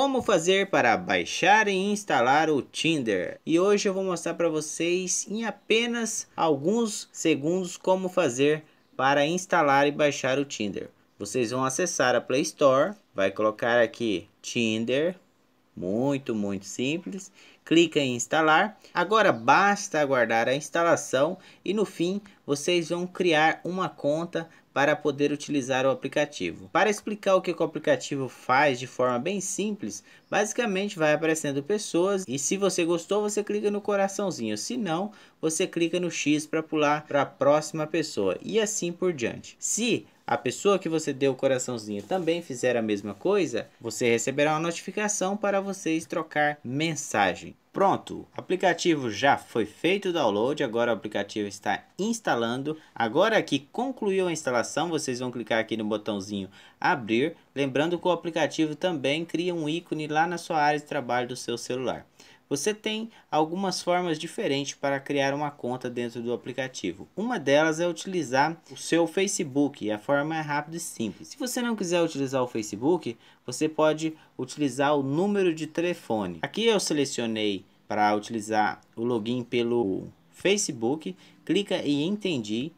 Como fazer para baixar e instalar o Tinder? E hoje eu vou mostrar para vocês em apenas alguns segundos como fazer para instalar e baixar o Tinder. Vocês vão acessar a Play Store, vai colocar aqui Tinder, muito, muito simples clica em instalar. Agora basta aguardar a instalação e no fim vocês vão criar uma conta para poder utilizar o aplicativo. Para explicar o que o aplicativo faz de forma bem simples, basicamente vai aparecendo pessoas e se você gostou, você clica no coraçãozinho. Se não, você clica no X para pular para a próxima pessoa e assim por diante. Se a pessoa que você deu o coraçãozinho também fizer a mesma coisa, você receberá uma notificação para vocês trocar mensagem. Pronto, o aplicativo já foi feito o download, agora o aplicativo está instalando. Agora que concluiu a instalação, vocês vão clicar aqui no botãozinho abrir. Lembrando que o aplicativo também cria um ícone lá na sua área de trabalho do seu celular. Você tem algumas formas diferentes para criar uma conta dentro do aplicativo. Uma delas é utilizar o seu Facebook, a forma é rápida e simples. Se você não quiser utilizar o Facebook, você pode utilizar o número de telefone. Aqui eu selecionei para utilizar o login pelo Facebook, clica em entendi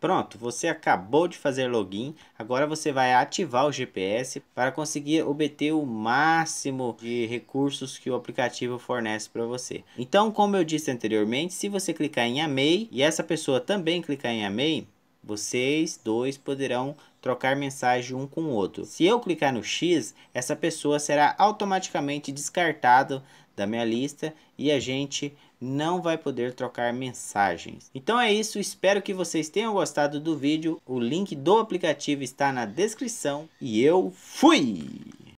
Pronto, você acabou de fazer login, agora você vai ativar o GPS para conseguir obter o máximo de recursos que o aplicativo fornece para você. Então, como eu disse anteriormente, se você clicar em amei e essa pessoa também clicar em amei, vocês dois poderão trocar mensagem um com o outro. Se eu clicar no X, essa pessoa será automaticamente descartada da minha lista e a gente não vai poder trocar mensagens. Então é isso, espero que vocês tenham gostado do vídeo. O link do aplicativo está na descrição e eu fui!